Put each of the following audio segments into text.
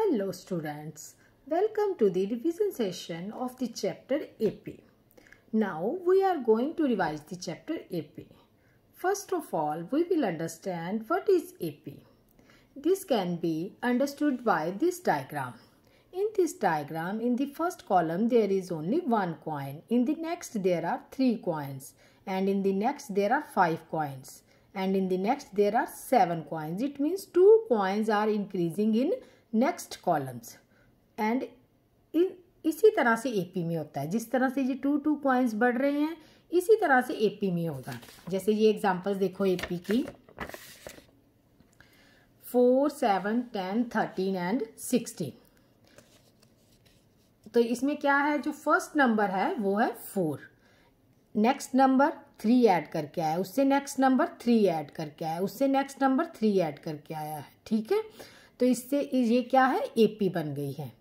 Hello students, welcome to the revision session of the chapter AP. Now we are going to revise the chapter AP. First of all, we will understand what is AP. This can be understood by this diagram. In this diagram, in the first column there is only one coin, in the next there are three coins and in the next there are five coins and in the next there are seven coins. It means two coins are increasing in next columns and इसी तरह से AP में होता है जिस तरह से ये टू टू कॉइन्स बढ़ रहे हैं इसी तरह से एपी में होगा जैसे ये एग्जांपल्स देखो एपी की four seven ten thirteen and sixteen तो इसमें क्या है जो फर्स्ट नंबर है वो है four next number three add करके आया उससे नेक्स्ट नंबर थ्री ऐड करके आया उससे नेक्स्ट नंबर थ्री ऐड करके आया है ठीक है तो इससे ये क्या है एपी बन गई है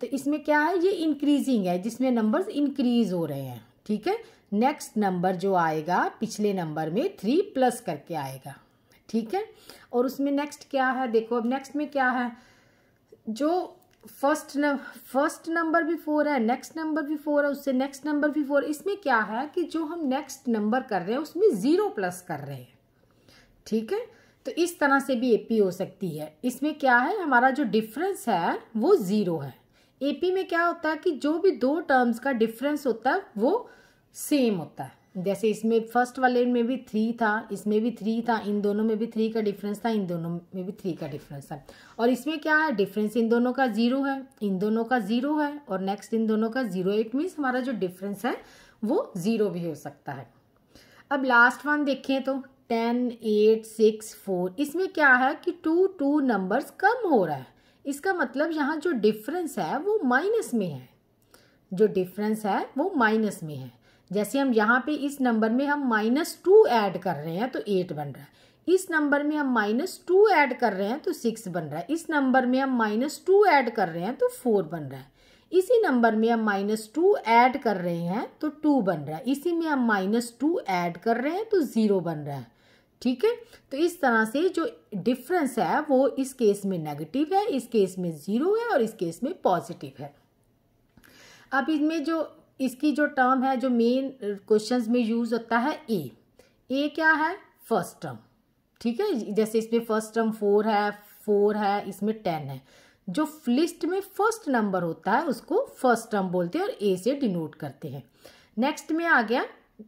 तो इसमें क्या है ये इंक्रीजिंग है जिसमें नंबर्स इंक्रीज हो रहे हैं ठीक है नेक्स्ट नंबर जो आएगा पिछले नंबर में थ्री प्लस करके आएगा ठीक है और उसमें नेक्स्ट क्या है देखो अब नेक्स्ट में क्या है जो फर्स्ट नंबर फर्स्ट नंबर भी फोर है नेक्स्ट नंबर भी फोर है उससे नेक्स्ट नंबर भी फोर इसमें क्या है कि जो हम नेक्स्ट नंबर कर रहे हैं उसमें ज़ीरो प्लस कर रहे हैं ठीक है तो इस तरह से भी एपी हो सकती है इसमें क्या है हमारा जो डिफरेंस है वो ज़ीरो है एपी में क्या होता है कि जो भी दो टर्म्स का डिफरेंस होता है वो सेम होता है जैसे इसमें फर्स्ट वाले में भी थ्री था इसमें भी थ्री था इन दोनों में भी थ्री का डिफरेंस था इन दोनों में भी थ्री का डिफरेंस था और इसमें क्या है डिफरेंस इन दोनों का ज़ीरो है इन दोनों का ज़ीरो है और नेक्स्ट इन दोनों का ज़ीरो इट मीन्स हमारा जो डिफरेंस है वो ज़ीरो भी हो सकता है अब लास्ट वन देखें तो टेन एट सिक्स फोर इसमें क्या है कि टू टू नंबर्स कम हो रहा है इसका मतलब यहाँ जो डिफरेंस है वो माइनस में है जो डिफरेंस है वो माइनस में है जैसे हम यहाँ पे इस नंबर में हम माइनस टू ऐड कर रहे हैं तो एट बन रहा है इस नंबर में हम माइनस टू ऐड कर रहे हैं तो सिक्स बन रहा है इस नंबर में हम माइनस टू ऐड कर रहे हैं तो फोर बन रहा है इसी नंबर में हम माइनस टू ऐड कर रहे हैं तो टू बन रहा है इसी में हम माइनस टू ऐड कर रहे हैं तो ज़ीरो बन रहा है ठीक है तो इस तरह से जो डिफरेंस है वो इस केस में नेगेटिव है इस केस में ज़ीरो है और इस केस में पॉजिटिव है अब इसमें जो इसकी जो टर्म है जो मेन क्वेश्चंस में यूज़ होता है ए ए क्या है फर्स्ट टर्म ठीक है जैसे इसमें फर्स्ट टर्म फोर है फोर है इसमें टेन है जो लिस्ट में फर्स्ट नंबर होता है उसको फर्स्ट टर्म बोलते हैं और ए से डिनोट करते हैं नेक्स्ट में आ गया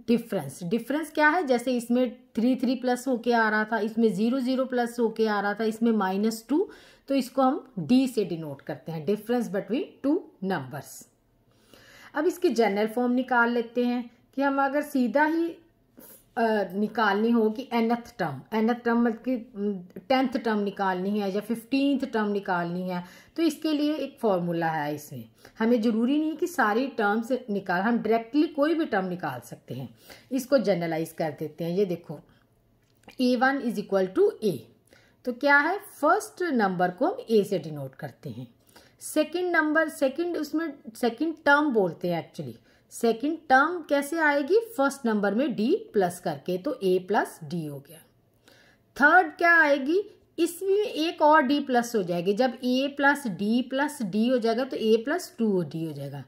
डिफरेंस डिफरेंस क्या है जैसे इसमें थ्री थ्री प्लस होके आ रहा था इसमें ज़ीरो ज़ीरो प्लस होके आ रहा था इसमें माइनस टू तो इसको हम डी से डिनोट करते हैं डिफरेंस बिटवीन टू नंबर्स अब इसके जनरल फॉर्म निकाल लेते हैं कि हम अगर सीधा ही निकालनी हो कि एनथ टर्म एनथ टर्म मतलब कि टेंथ टर्म हम्म, निकालनी है या फिफ्टींथ टर्म निकालनी है तो इसके लिए एक फॉर्मूला है इसमें हमें ज़रूरी नहीं कि सारी टर्म्स निकाल हम डायरेक्टली कोई भी टर्म निकाल सकते हैं इसको जनरलाइज कर देते हैं ये देखो A one is equal to A तो क्या है फर्स्ट नंबर को हम ए से डिनोट करते हैं सेकेंड नंबर सेकेंड उसमें सेकेंड टर्म बोलते हैं एक्चुअली सेकेंड टर्म कैसे आएगी फर्स्ट नंबर में डी प्लस करके तो ए प्लस डी हो गया थर्ड क्या आएगी इसमें एक और डी प्लस हो जाएगी जब A plus D plus D हो जाएगा तो ए प्लस टू डी हो जाएगा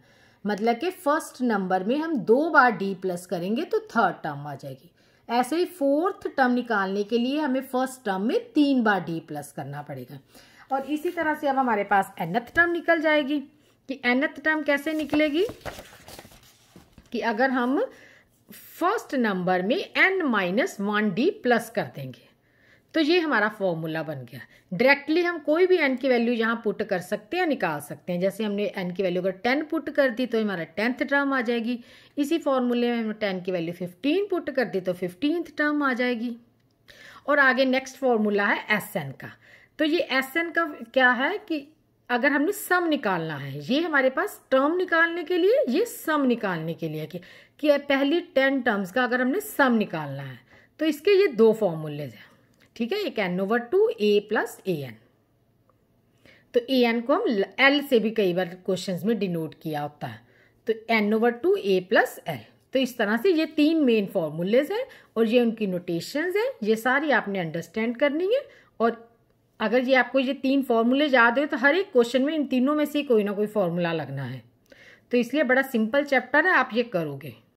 मतलब कि फर्स्ट नंबर में हम दो बार डी प्लस करेंगे तो थर्ड टर्म आ जाएगी ऐसे ही फोर्थ टर्म निकालने के लिए हमें फर्स्ट टर्म में तीन बार डी प्लस करना पड़ेगा और इसी तरह से अब हमारे पास एनथ टर्म निकल जाएगी कि एनथ टर्म कैसे निकलेगी कि अगर हम फर्स्ट नंबर में N minus one D plus कर देंगे तो ये हमारा फॉर्मूला बन गया डायरेक्टली हम कोई भी एन की वैल्यू यहाँ पुट कर सकते हैं निकाल सकते हैं जैसे हमने एन की वैल्यू अगर टेन पुट कर दी तो हमारा टेंथ टर्म आ जाएगी इसी फॉर्मूले में हमने टेन की वैल्यू फिफ्टीन पुट कर दी तो फिफ्टींथ टर्म आ जाएगी और आगे नेक्स्ट फॉर्मूला है एस एन का तो ये एस एन का क्या है कि अगर हमने सम निकालना है ये हमारे पास टर्म निकालने के लिए ये सम निकालने के लिए कि, कि पहली टेन टर्म्स का अगर हमने सम निकालना है तो इसके ये दो फॉर्मूलेज हैं ठीक है एक N over two A plus A N तो ए एन को हम एल से भी कई बार क्वेश्चन में डिनोट किया होता है तो N over two A plus L तो इस तरह से ये तीन मेन फॉर्मूलेज हैं और ये उनकी नोटेशंस हैं ये सारी आपने अंडरस्टैंड करनी है और अगर ये आपको ये तीन फॉर्मूले याद हो तो हर एक क्वेश्चन में इन तीनों में से कोई ना कोई फॉर्मूला लगना है तो इसलिए बड़ा सिंपल चैप्टर है आप ये करोगे